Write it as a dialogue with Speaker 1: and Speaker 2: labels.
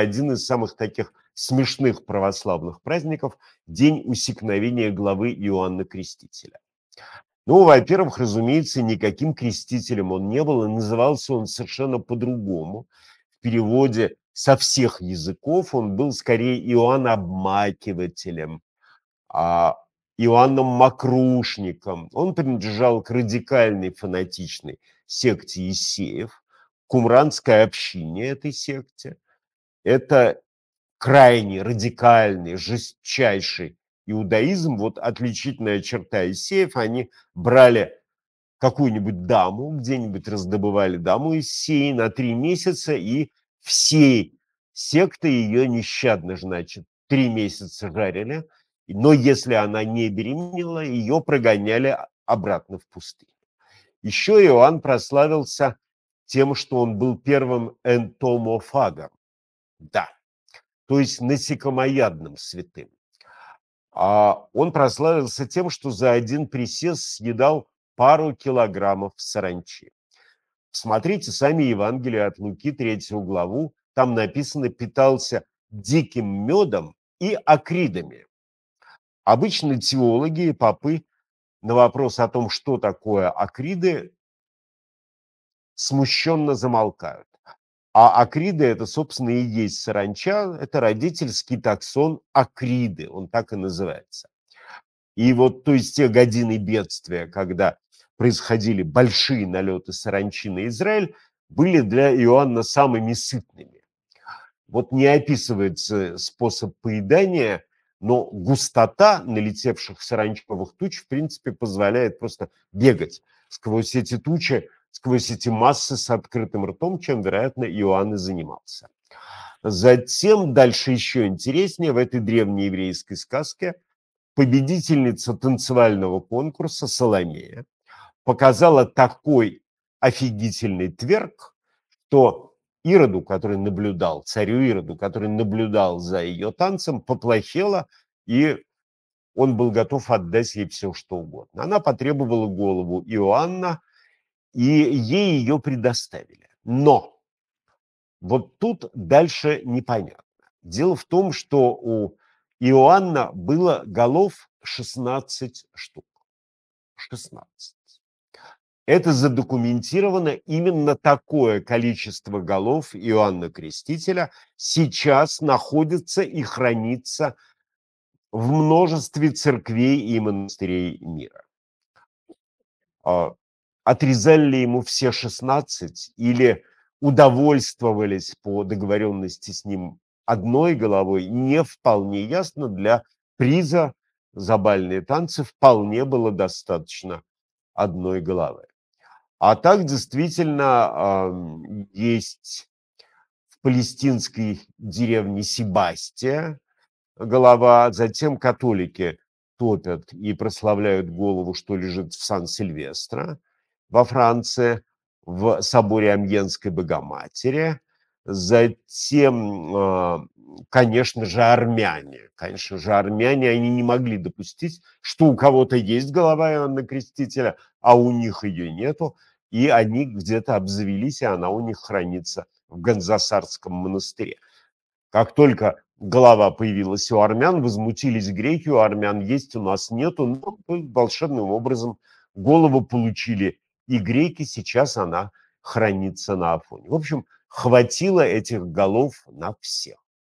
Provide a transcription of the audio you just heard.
Speaker 1: один из самых таких смешных православных праздников – день усекновения главы Иоанна Крестителя. Ну, во-первых, разумеется, никаким крестителем он не был, и назывался он совершенно по-другому. В переводе со всех языков он был скорее Иоанн-обмакивателем, а, Иоанном Макрушником. Он принадлежал к радикальной фанатичной секте Исеев, кумранской общине этой секте – это крайний, радикальный, жестчайший иудаизм. Вот отличительная черта Исеев, они брали какую-нибудь даму, где-нибудь раздобывали даму из сей на три месяца, и всей секты ее нещадно, значит, три месяца жарили, но если она не беременела, ее прогоняли обратно в пустыню. Еще Иоанн прославился тем, что он был первым энтомофагом, да, то есть насекомоядным святым. А он прославился тем, что за один присест съедал пару килограммов саранчи. Смотрите сами Евангелие от Луки, третью главу, там написано «питался диким медом и акридами». Обычно теологи и попы на вопрос о том, что такое акриды, смущенно замолкают. А акриды – это, собственно, и есть саранча. Это родительский таксон акриды, он так и называется. И вот, то есть, те годины бедствия, когда происходили большие налеты саранчи на Израиль, были для Иоанна самыми сытными. Вот не описывается способ поедания, но густота налетевших саранчковых туч, в принципе, позволяет просто бегать сквозь эти тучи, сквозь эти массы с открытым ртом, чем, вероятно, Иоанн и занимался. Затем дальше еще интереснее, в этой древней еврейской сказке победительница танцевального конкурса Соломея показала такой офигительный тверк, что Ироду, который наблюдал, царю Ироду, который наблюдал за ее танцем, поплохело, и он был готов отдать ей все, что угодно. Она потребовала голову Иоанна, и ей ее предоставили. Но вот тут дальше непонятно. Дело в том, что у Иоанна было голов 16 штук. 16. Это задокументировано именно такое количество голов Иоанна Крестителя сейчас находится и хранится в множестве церквей и монастырей мира. А отрезали ли ему все 16 или удовольствовались по договоренности с ним одной головой, не вполне ясно. Для приза за бальные танцы вполне было достаточно одной головы. А так действительно есть в палестинской деревне Себастия голова, затем католики топят и прославляют голову, что лежит в Сан-Сильвестро во Франции в соборе Амьенской Богоматери. Затем, а, конечно же, армяне. Конечно же, армяне, они не могли допустить, что у кого-то есть голова Иоанна Крестителя, а у них ее нету. И они где-то обзавелись, и она у них хранится в Ганзасарском монастыре. Как только голова появилась у армян, возмутились греки, у армян есть, у нас нету, но волшебным образом голову получили и греки сейчас она хранится на Афоне. В общем, хватило этих голов на всех.